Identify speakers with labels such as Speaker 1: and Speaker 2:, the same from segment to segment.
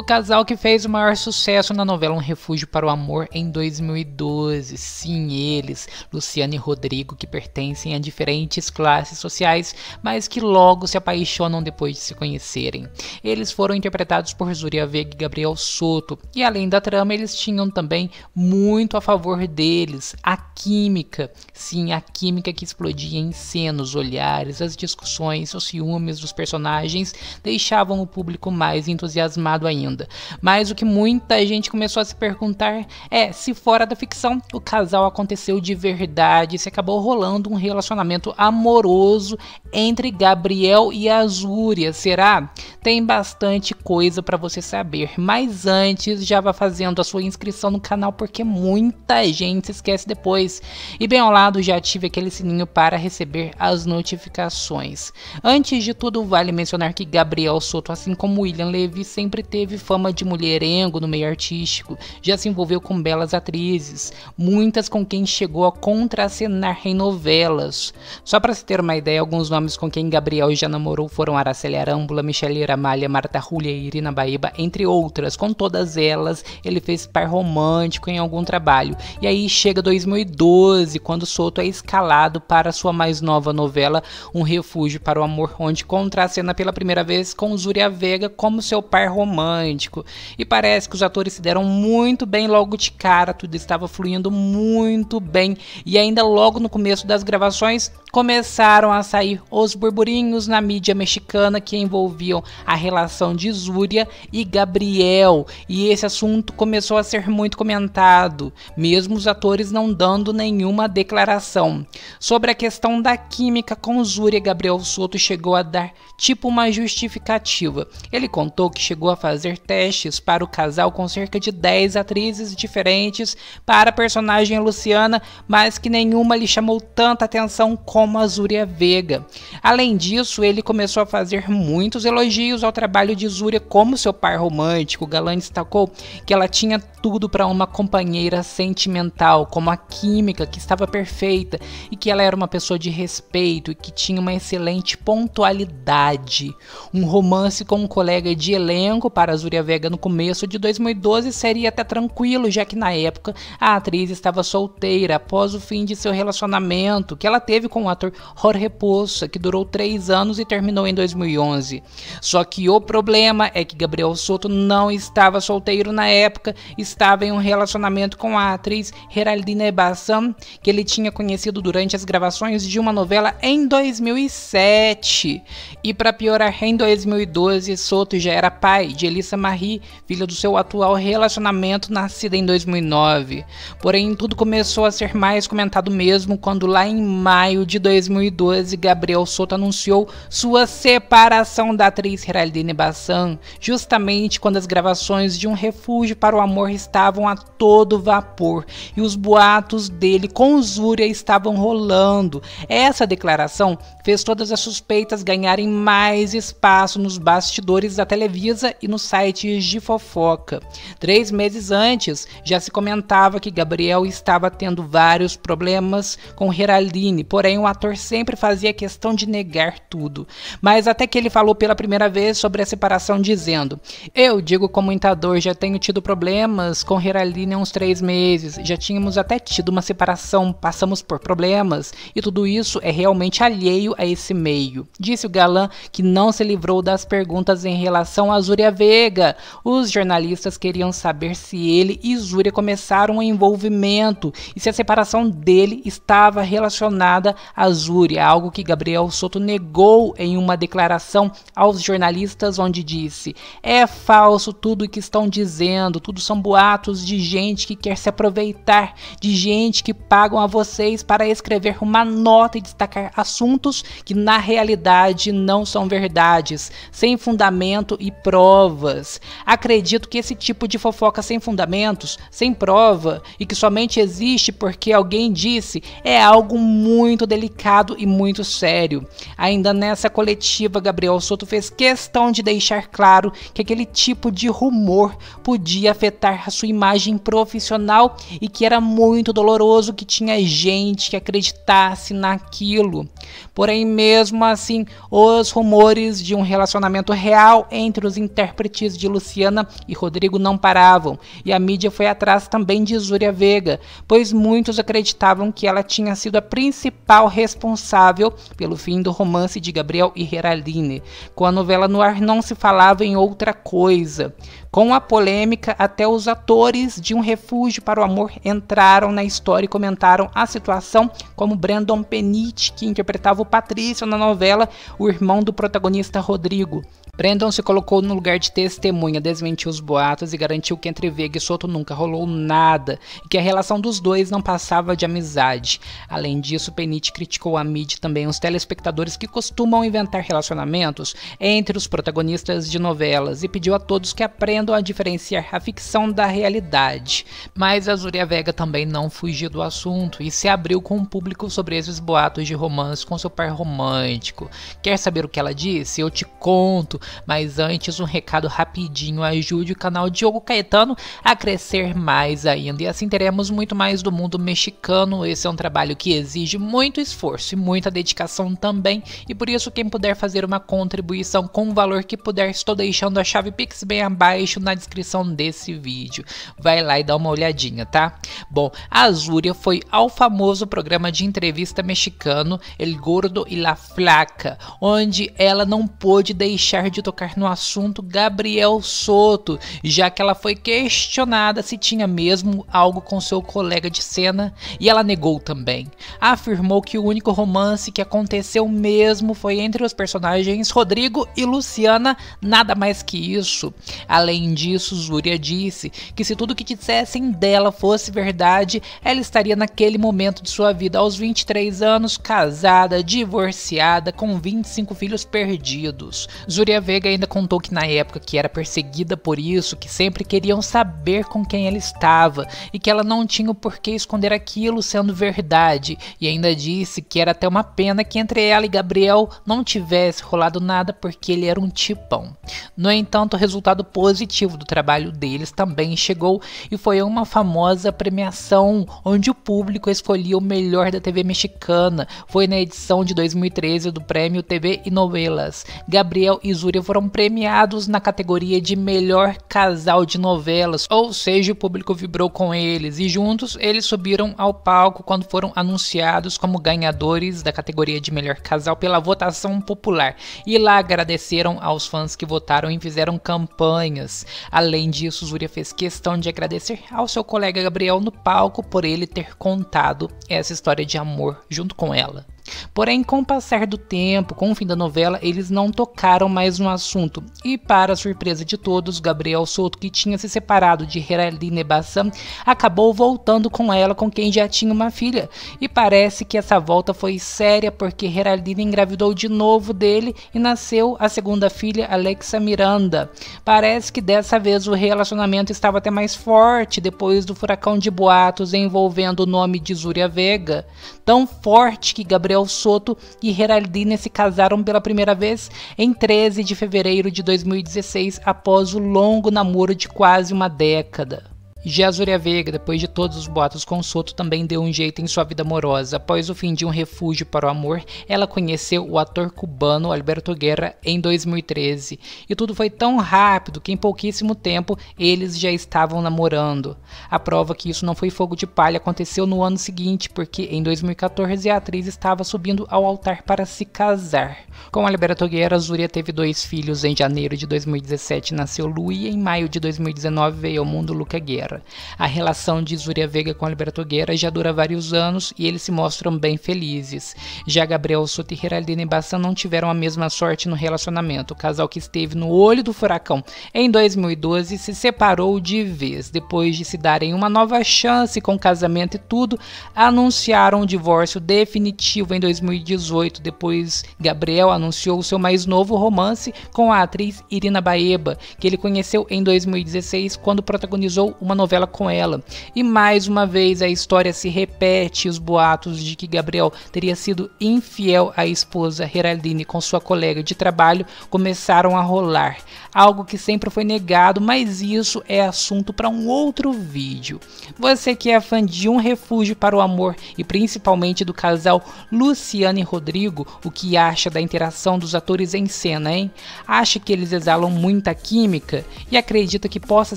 Speaker 1: o casal que fez o maior sucesso na novela Um Refúgio para o Amor em 2012. Sim, eles, Luciana e Rodrigo, que pertencem a diferentes classes sociais, mas que logo se apaixonam depois de se conhecerem. Eles foram interpretados por Zuria Vega e Gabriel Soto, e além da trama, eles tinham também muito a favor deles a química. Sim, a química que explodia em cenas, olhares, as discussões, os ciúmes dos personagens deixavam o público mais entusiasmado ainda ainda. Mas o que muita gente começou a se perguntar é se fora da ficção o casal aconteceu de verdade, se acabou rolando um relacionamento amoroso entre Gabriel e Azúria, será? Tem bastante coisa para você saber, mas antes já vá fazendo a sua inscrição no canal porque muita gente se esquece depois. E bem ao lado já ative aquele sininho para receber as notificações. Antes de tudo, vale mencionar que Gabriel Soto, assim como William Levy, sempre teve fama de mulherengo no meio artístico, já se envolveu com belas atrizes, muitas com quem chegou a contracenar em novelas. Só para se ter uma ideia, alguns nomes com quem Gabriel já namorou foram Araceli Arambula, Michelle Ramalha, Marta Rulha e Irina Baíba, entre outras. Com todas elas, ele fez par romântico em algum trabalho. E aí chega 2012, quando Soto é escalado para sua mais nova novela, Um Refúgio para o Amor, onde contracena pela primeira vez com Zúria Vega como seu par romântico romântico. E parece que os atores se deram muito bem logo de cara, tudo estava fluindo muito bem. E ainda logo no começo das gravações começaram a sair os burburinhos na mídia mexicana que envolviam a relação de Zúria e Gabriel. E esse assunto começou a ser muito comentado, mesmo os atores não dando nenhuma declaração. Sobre a questão da química com Zúria, Gabriel Soto chegou a dar tipo uma justificativa. Ele contou que chegou a fazer fazer testes para o casal com cerca de 10 atrizes diferentes para a personagem Luciana, mas que nenhuma lhe chamou tanta atenção como a Zúria Vega. Além disso, ele começou a fazer muitos elogios ao trabalho de Zúria como seu par romântico. Galan destacou que ela tinha tudo para uma companheira sentimental, como a química, que estava perfeita e que ela era uma pessoa de respeito e que tinha uma excelente pontualidade. Um romance com um colega de elenco para Zuria Vega no começo de 2012 seria até tranquilo, já que na época a atriz estava solteira após o fim de seu relacionamento que ela teve com o ator Jorge Poça, que durou três anos e terminou em 2011. Só que o problema é que Gabriel Soto não estava solteiro na época e estava em um relacionamento com a atriz Geraldine Bassan, que ele tinha conhecido durante as gravações de uma novela em 2007. E para piorar, em 2012, Soto já era pai de Elissa Marie, filha do seu atual relacionamento, nascida em 2009. Porém, tudo começou a ser mais comentado mesmo quando lá em maio de 2012, Gabriel Soto anunciou sua separação da atriz Geraldine Bassan, justamente quando as gravações de Um Refúgio para o Amor estavam a todo vapor e os boatos dele com Zúria estavam rolando. Essa declaração fez todas as suspeitas ganharem mais espaço nos bastidores da Televisa e nos sites de fofoca. Três meses antes, já se comentava que Gabriel estava tendo vários problemas com Heraline, porém o ator sempre fazia questão de negar tudo. Mas até que ele falou pela primeira vez sobre a separação, dizendo: Eu digo com muita dor, já tenho tido problemas nós com Heralina há é uns três meses, já tínhamos até tido uma separação, passamos por problemas, e tudo isso é realmente alheio a esse meio. Disse o galã que não se livrou das perguntas em relação a Zúria Vega. Os jornalistas queriam saber se ele e Zúria começaram um envolvimento e se a separação dele estava relacionada a Zúria, algo que Gabriel Soto negou em uma declaração aos jornalistas onde disse: "É falso tudo o que estão dizendo, tudo são boatos boatos de gente que quer se aproveitar, de gente que pagam a vocês para escrever uma nota e destacar assuntos que na realidade não são verdades, sem fundamento e provas. Acredito que esse tipo de fofoca sem fundamentos, sem prova e que somente existe porque alguém disse é algo muito delicado e muito sério. Ainda nessa coletiva, Gabriel Soto fez questão de deixar claro que aquele tipo de rumor podia afetar a sua imagem profissional e que era muito doloroso que tinha gente que acreditasse naquilo. Porém, mesmo assim, os rumores de um relacionamento real entre os intérpretes de Luciana e Rodrigo não paravam, e a mídia foi atrás também de Zúria Vega, pois muitos acreditavam que ela tinha sido a principal responsável pelo fim do romance de Gabriel e Heraline. Com a novela no ar não se falava em outra coisa. Com a polêmica, até os atores atores de um refúgio para o amor entraram na história e comentaram a situação, como Brandon Penite, que interpretava o Patrício na novela, o irmão do protagonista Rodrigo. Brandon se colocou no lugar de testemunha, desmentiu os boatos e garantiu que entre Vega e Soto nunca rolou nada e que a relação dos dois não passava de amizade. Além disso, Penite criticou a mídia e também os telespectadores que costumam inventar relacionamentos entre os protagonistas de novelas e pediu a todos que aprendam a diferenciar a ficção da realidade. Mas Zuria Vega também não fugiu do assunto e se abriu com o público sobre esses boatos de romance com seu par romântico. Quer saber o que ela disse? Eu te conto. Mas antes, um recado rapidinho: ajude o canal Diogo Caetano a crescer mais ainda. E assim teremos muito mais do mundo mexicano. Esse é um trabalho que exige muito esforço e muita dedicação também. E por isso, quem puder fazer uma contribuição com o valor que puder, estou deixando a chave Pix bem abaixo na descrição desse vídeo. Vai lá e dá uma olhadinha, tá? Bom, a Azúria foi ao famoso programa de entrevista mexicano El Gordo e La Flaca, onde ela não pôde deixar de de tocar no assunto Gabriel Soto, já que ela foi questionada se tinha mesmo algo com seu colega de cena e ela negou também. Afirmou que o único romance que aconteceu mesmo foi entre os personagens Rodrigo e Luciana, nada mais que isso. Além disso, Zúria disse que se tudo que dissessem dela fosse verdade, ela estaria naquele momento de sua vida aos 23 anos, casada, divorciada, com 25 filhos perdidos. Zúria Vega ainda contou que na época que era perseguida por isso, que sempre queriam saber com quem ela estava e que ela não tinha o porquê esconder aquilo sendo verdade, e ainda disse que era até uma pena que entre ela e Gabriel não tivesse rolado nada porque ele era um tipão. No entanto, o resultado positivo do trabalho deles também chegou e foi uma famosa premiação onde o público escolhia o melhor da TV mexicana. Foi na edição de 2013 do prêmio TV e Novelas. Gabriel e Zul Aventura foram premiados na categoria de melhor casal de novelas, ou seja, o público vibrou com eles e juntos eles subiram ao palco quando foram anunciados como ganhadores da categoria de melhor casal pela votação popular. E lá agradeceram aos fãs que votaram e fizeram campanhas. Além disso, Zúria fez questão de agradecer ao seu colega Gabriel no palco por ele ter contado essa história de amor junto com ela. Porém, com o passar do tempo, com o fim da novela, eles não tocaram mais no assunto. E, para surpresa de todos, Gabriel Souto, que tinha se separado de Heraline Bassan, acabou voltando com ela, com quem já tinha uma filha. E parece que essa volta foi séria, porque Heraline engravidou de novo dele e nasceu a segunda filha, Alexa Miranda. Parece que dessa vez o relacionamento estava até mais forte depois do furacão de boatos envolvendo o nome de Zúria Vega. Tão forte que Gabriel Gabriel Soto e Geraldine se casaram pela primeira vez em 13 de fevereiro de 2016, após o longo namoro de quase uma década. Jésuria Veiga, depois de todos os boatos com Soto, também deu um jeito em sua vida amorosa. Após o fim de um refúgio para o amor, ela conheceu o ator cubano Alberto Guerra em 2013. E tudo foi tão rápido que em pouquíssimo tempo eles já estavam namorando. A prova que isso não foi fogo de palha aconteceu no ano seguinte, porque em 2014 a atriz estava subindo ao altar para se casar. Com Alberto Guerra, Zúria teve dois filhos. Em janeiro de 2017 nasceu Lu e em maio de 2019 veio ao mundo Luca Guerra. Guerra. A relação de Zúria Veiga com Alberto Guerra já dura vários anos e eles se mostram bem felizes. Já Gabriel Soto e Geraldine Bassan não tiveram a mesma sorte no relacionamento. O casal que esteve no olho do furacão em 2012 se separou de vez. Depois de se darem uma nova chance com casamento e tudo, anunciaram o um divórcio definitivo em 2018. Depois, Gabriel anunciou o seu mais novo romance com a atriz Irina Baeba, que ele conheceu em 2016 quando protagonizou uma novela com ela. E mais uma vez a história se repete os boatos de que Gabriel teria sido infiel à esposa Geraldine com sua colega de trabalho começaram a rolar, algo que sempre foi negado, mas isso é assunto para um outro vídeo. Você que é fã de Um Refúgio para o Amor e principalmente do casal Luciana e Rodrigo, o que acha da interação dos atores em cena, hein? Acha que eles exalam muita química e acredita que possa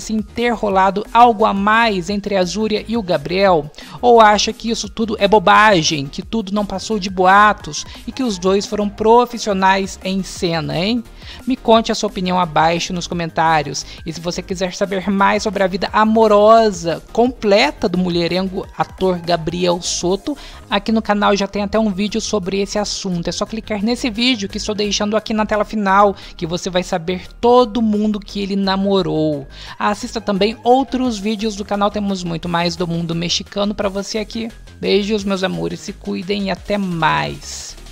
Speaker 1: sim ter rolado algo algo a mais entre a Júlia e o Gabriel? Ou acha que isso tudo é bobagem, que tudo não passou de boatos e que os dois foram profissionais em cena, hein? Me conte a sua opinião abaixo nos comentários. E se você quiser saber mais sobre a vida amorosa completa do mulherengo ator Gabriel Soto, aqui no canal já tem até um vídeo sobre esse assunto. É só clicar nesse vídeo que estou deixando aqui na tela final, que você vai saber todo mundo que ele namorou. Assista também outros vídeos do canal temos muito mais do mundo mexicano para você aqui. Beijos, meus amores, se cuidem e até mais.